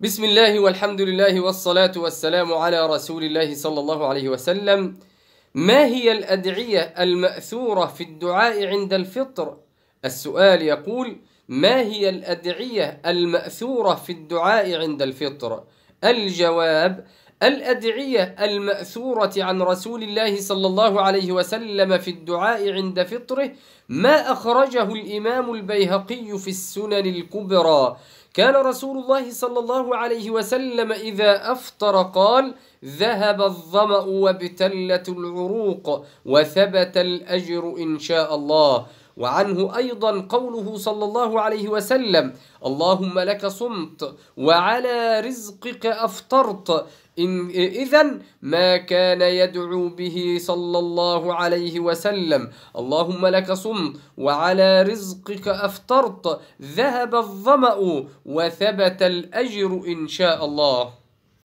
بسم الله والحمد لله والصلاة والسلام على رسول الله صلى الله عليه وسلم ما هي الأدعية المأثورة في الدعاء عند الفطر؟ السؤال يقول ما هي الأدعية المأثورة في الدعاء عند الفطر؟ الجواب الأدعية المأثورة عن رسول الله صلى الله عليه وسلم في الدعاء عند فطره ما أخرجه الإمام البيهقي في السنن الكبرى كان رسول الله صلى الله عليه وسلم إذا أفطر قال ذهب الظمأ وابتلت العروق وثبت الأجر إن شاء الله وعنه أيضا قوله صلى الله عليه وسلم اللهم لك صمت وعلى رزقك أفطرت إن إذا ما كان يدعو به صلى الله عليه وسلم اللهم لك صمت وعلى رزقك أفطرت ذهب الظمأ وثبت الأجر إن شاء الله